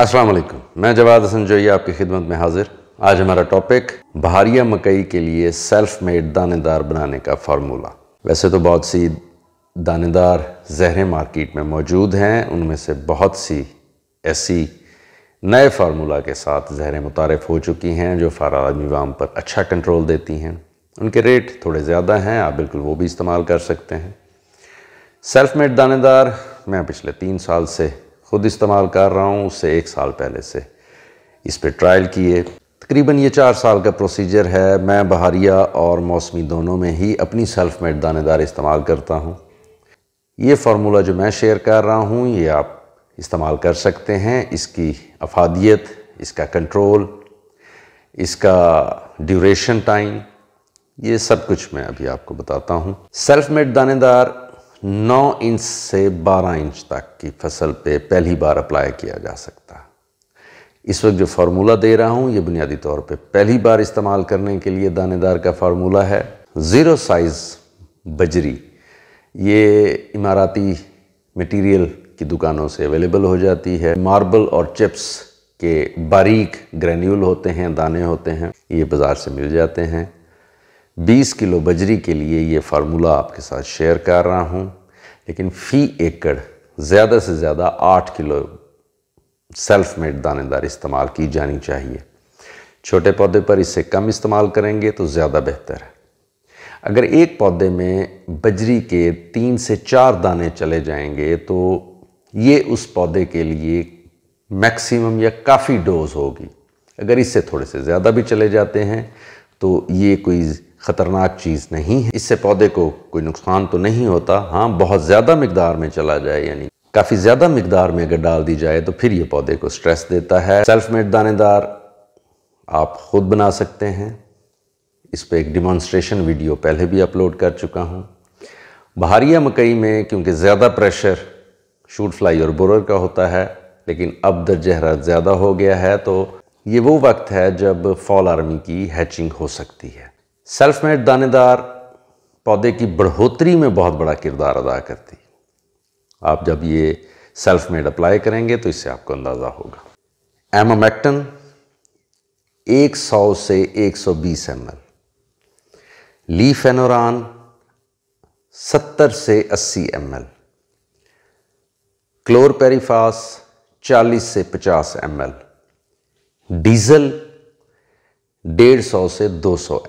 अस्सलाम वालेकुम मैं जवाद हसन जोई आपकी खिदमत में हाजिर आज हमारा टॉपिक भारिया मकई के लिए सेल्फ मेड दानेदार बनाने का फार्मूला वैसे तो बहुत सी दानेदार जहरें मार्केट में मौजूद हैं उनमें से बहुत सी ऐसी नए फार्मूला के साथ जहरें मुतारफ़ हो चुकी हैं जो आदमी वाम पर अच्छा कंट्रोल देती हैं उनके रेट थोड़े ज़्यादा हैं आप बिल्कुल वो भी इस्तेमाल कर सकते हैं सेल्फ मेड दानेदार मैं पिछले तीन साल से ख़ुद इस्तेमाल कर रहा हूँ उससे एक साल पहले से इस पर ट्रायल किए तकरीबन ये चार साल का प्रोसीजर है मैं बहारिया और मौसमी दोनों में ही अपनी सेल्फ मेड दानेदार इस्तेमाल करता हूँ ये फार्मूला जो मैं शेयर कर रहा हूँ ये आप इस्तेमाल कर सकते हैं इसकी अफादियत इसका कंट्रोल इसका ड्यूरेशन टाइम ये सब कुछ मैं अभी आपको बताता हूँ सेल्फ मेड दानेदार नौ इंच से बारह इंच तक की फसल पे पहली बार अप्लाई किया जा सकता है इस वक्त जो फार्मूला दे रहा हूँ ये बुनियादी तौर पे पहली बार इस्तेमाल करने के लिए दानेदार का फार्मूला है ज़ीरो साइज़ बजरी ये इमाराती मटेरियल की दुकानों से अवेलेबल हो जाती है मार्बल और चिप्स के बारीक ग्रेन्यूल होते हैं दाने होते हैं ये बाज़ार से मिल जाते हैं 20 किलो बजरी के लिए ये फार्मूला आपके साथ शेयर कर रहा हूँ लेकिन फ़ी एकड़ ज़्यादा से ज़्यादा आठ किलो सेल्फ मेड दानेदार इस्तेमाल की जानी चाहिए छोटे पौधे पर इससे कम इस्तेमाल करेंगे तो ज़्यादा बेहतर है अगर एक पौधे में बजरी के तीन से चार दाने चले जाएंगे तो ये उस पौधे के लिए मैक्सिमम या काफ़ी डोज होगी अगर इससे थोड़े से ज़्यादा भी चले जाते हैं तो ये कोई ख़तरनाक चीज़ नहीं है इससे पौधे को कोई नुकसान तो नहीं होता हाँ बहुत ज़्यादा मकदार में चला जाए यानी काफ़ी ज़्यादा मकदार में अगर डाल दी जाए तो फिर ये पौधे को स्ट्रेस देता है सेल्फ मेड दानेदार आप ख़ुद बना सकते हैं इस पर एक डिमॉन्स्ट्रेशन वीडियो पहले भी अपलोड कर चुका हूँ बहारिया मकई में क्योंकि ज़्यादा प्रेशर शूट फ्लाई और बोर का होता है लेकिन अब दर ज़्यादा हो गया है तो ये वो वक्त है जब फॉल आर्मी की हैचिंग हो सकती है सेल्फ मेड दानेदार पौधे की बढ़ोतरी में बहुत बड़ा किरदार अदा करती आप जब ये सेल्फ मेड अप्लाई करेंगे तो इससे आपको अंदाज़ा होगा एमोमैक्टन 100 से 120 एमएल लीफेनोरान 70 से 80 एल क्लोरपेरीफास चालीस से 50 एम डीजल 150 से 200 सौ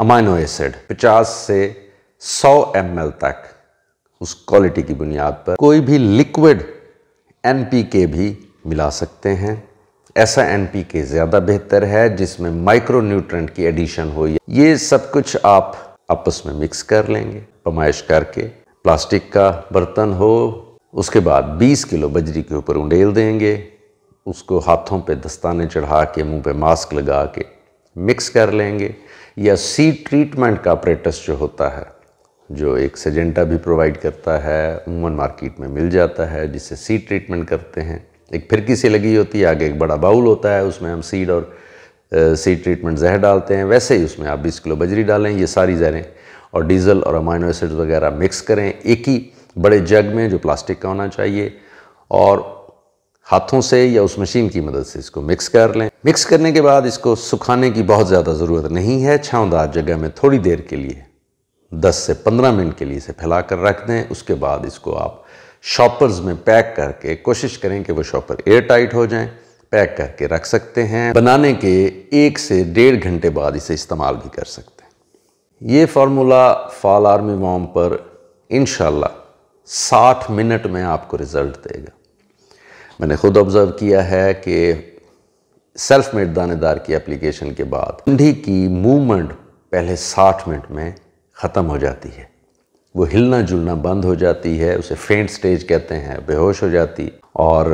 अमाइनो एसिड 50 से 100 एम तक उस क्वालिटी की बुनियाद पर कोई भी लिक्विड एन भी मिला सकते हैं ऐसा एन ज़्यादा बेहतर है जिसमें माइक्रो न्यूट्रेंट की एडिशन हो ये सब कुछ आप आपस में मिक्स कर लेंगे पमाइश करके प्लास्टिक का बर्तन हो उसके बाद 20 किलो बजरी के ऊपर उंडेल देंगे उसको हाथों पे दस्ताने चढ़ा के मुंह पे मास्क लगा के मिक्स कर लेंगे या सी ट्रीटमेंट का ऑपरेटस जो होता है जो एक सजेंटा भी प्रोवाइड करता है उमूमन मार्केट में मिल जाता है जिसे सी ट्रीटमेंट करते हैं एक फिरकी सी लगी होती है आगे एक बड़ा बाउल होता है उसमें हम सीड और सी ट्रीटमेंट जहर डालते हैं वैसे ही उसमें आप बीस किलो बजरी डालें ये सारी जहरें और डीजल और अमाइनो एसिड वगैरह मिक्स करें एक ही बड़े जग में जो प्लास्टिक का होना चाहिए और हाथों से या उस मशीन की मदद से इसको मिक्स कर लें मिक्स करने के बाद इसको सुखाने की बहुत ज़्यादा ज़रूरत नहीं है छाँवदार जगह में थोड़ी देर के लिए 10 से 15 मिनट के लिए इसे फैला कर रख दें उसके बाद इसको आप शॉपर्स में पैक करके कोशिश करें कि वो शॉपर एयर टाइट हो जाएं पैक करके रख सकते हैं बनाने के एक से डेढ़ घंटे बाद इसे इस्तेमाल भी कर सकते हैं ये फार्मूला फाल आर्मी वॉम पर इन शाठ मिनट में आपको रिज़ल्ट देगा मैंने खुद ऑब्ज़र्व किया है कि सेल्फ मेड दानेदार की एप्लीकेशन के बाद ठंडी की मूवमेंट पहले 60 मिनट में ख़त्म हो जाती है वो हिलना जुलना बंद हो जाती है उसे फेंट स्टेज कहते हैं बेहोश हो जाती और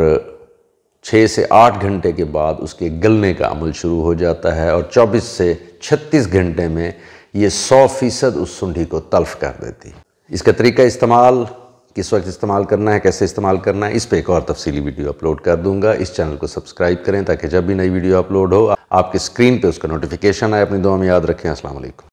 छः से आठ घंटे के बाद उसके गलने का अमल शुरू हो जाता है और चौबीस से छत्तीस घंटे में ये सौ फीसद उस सुंडी को तल्फ कर देती है इसका तरीका इस्तेमाल किस वक्त इस्तेमाल करना है कैसे इस्तेमाल करना है इस पर एक और तफसीली वीडियो अपलोड कर दूंगा इस चैनल को सब्सक्राइब करें ताकि जब भी नई वीडियो अपलोड हो आपकी स्क्रीन पर उसका नोटिफिकेशन आए अपनी दुआ में याद रखें असल